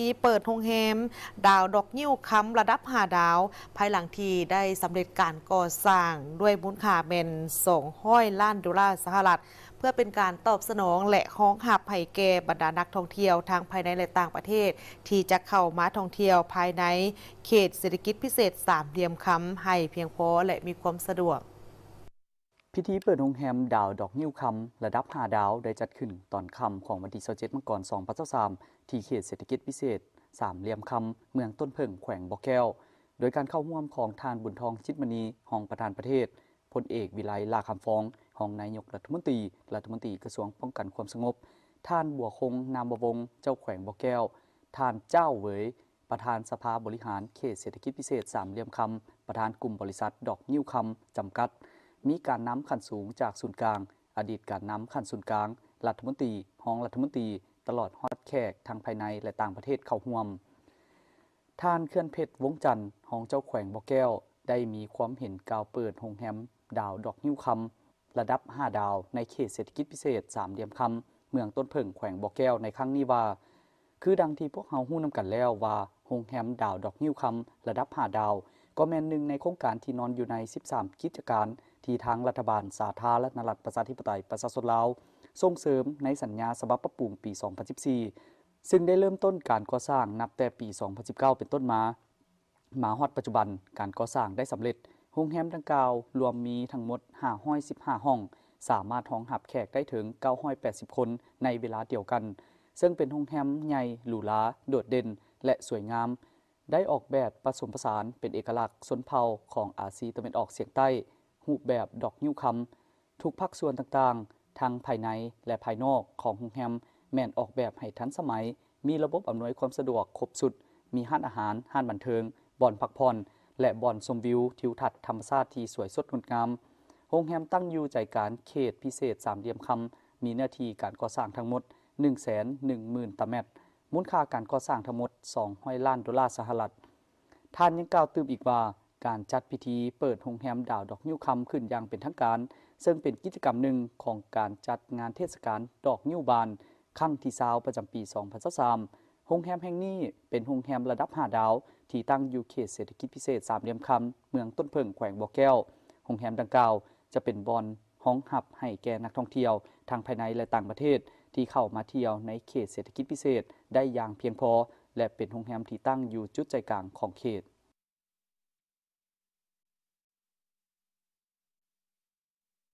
ที่เปิดโรงแรมดาวดอกนิ้วค้ำระดับหาดาว ภายหลังที่ได้สำเร็จการก่อสร้างด้วยมูลค่าเป็น2อยล้านดอลลาร์สหรัฐเพื่อเป็นการตอบสนองและห้องหับไผ่แก่บรรดานักท่องเที่ยวทางภายในและต่างประเทศ ที่จะเข้ามาท่องเที่ยวภายในเขตเศรษฐกิจพิเศษสามเหลี่ยมค้ำให้เพียงพอและมีความสะดวกพิธีเปิดโรงแรมดาวดอกนิ้วคำระดับหาดาวได้จัดขึ้นตอนค่ำของวันที่27มังกร2023 ที่เขตเศรษฐกิจพิเศษ สามเหลี่ยมคำเมืองต้นเพิ่งแขวงบ่อแก้ว โดยการเข้าร่วมของทานบุญทองชิดมณีห้องประธานประเทศพลเอกวิไลลาคำฟ้องห้องนายกรัฐมนตรีรัฐมนตรีกระทรวงป้องกันความสงบ ท่านบัวคงนามบวงเจ้าแขวงบ่อแก้วท่านเจ้าเวยประธานสภาบริหารเขตเศรษฐกิจพิเศษสามเหลี่ยมคำประธานกลุ่มบริษัท ดอกนิ้วคำจำกัดมีการน้ำขั้นสูงจากศูนย์กลาง อดีตการน้ำขั้นศูนย์กลาง รัฐมนตรีห้องรัฐมนตรีตลอดฮอตแขกทางภายในและต่างประเทศเข้าห่วม ท่านเคลื่อนเพชรวงจันทร์ห้องเจ้าแขวงบ่อแก้ว ได้มีความเห็นกาวเปิดโรงแรมดาวดอกนิ้วคำระดับ5ดาวในเขตเศรษฐกิจพิเศษสามเหลี่ยมคำเมืองต้นเพิงแขวงบ่อแก้วในครั้งนี้ว่า คือดังที่พวกเฮาฮู้นำกันแล้วว่าโรงแรมดาวดอกนิ้วคำระดับ5ดาวก็แม่นหนึ่งในโครงการที่นอนอยู่ใน 13กิจการที่ทางรัฐบาล สาธารณรัฐประชาธิปไตยประชาชนลาวส่งเสริมในสัญญาฉบับปรับปรุงปี 2014 ซึ่งได้เริ่มต้นการก่อสร้างนับแต่ปี 2019 เป็นต้นมามาฮอดปัจจุบันการก่อสร้างได้สำเร็จโรงแฮมดังกล่าวรวมมีทั้งหมด 515 ห้อง สามารถรองรับแขกได้ถึง 980 คนในเวลาเดียวกัน ซึ่งเป็นโรงแฮมใหญ่หรูหราโดดเด่น และสวยงามได้ออกแบบผสมผสานเป็นเอกลักษณ์สนเผาของอาซีตะเวนออกเสียงใต้ หูแบบดอกนิ้วคำทุกภาคส่วนต่างๆ ทั้งภายในและภายนอกของฮงแฮม แม่นออกแบบให้ทันสมัย มีระบบอำนวยความสะดวกครบสุด มีห้านอาหาร ห้านบันเทิง บ่อนพักผ่อนและบ่อนชมวิวทิวทัศน์ธรรมชาติที่สวยสดงดงามโรงแฮมตั้งอยู่ใจกลางเขตพิเศษสามเหลี่ยมคำมีหน้าที่การก่อสร้างทั้งหมด1 1 0ห0 0 0นตาเมตรมูลค่าการก่อสร้างทั้งหมด200ล้านดอลลาร์สหรัฐ ท่านยังกล่าวตืมอีกว่า การจัดพิธีเปิดโรงแรมดาวดอกนิ้วคำขึ้นอย่างเป็นทางการ ซึ่งเป็นกิจกรรมหนึ่งของการจัดงานเทศกาลดอกนิ้วบานครั้งที่20ประจำปี 2023โรงแรมแห่งนี้เป็นโรงแรมระดับ5ดาวที่ตั้งอยู่เขตเศรษฐกิจพิเศษสามเหลี่ยมคำเมืองต้นเพิงแขวงบ่อแก้วโรงแรมดังกล่าวจะเป็นบอนห้องหับให้แก่นักท่องเที่ยวทางภายในและต่างประเทศที่เข้ามาเที่ยวในเขตเศรษฐกิจพิเศษได้อย่างเพียงพอ และเป็นโรงแรมที่ตั้งอยู่จุดใจกลางของเขต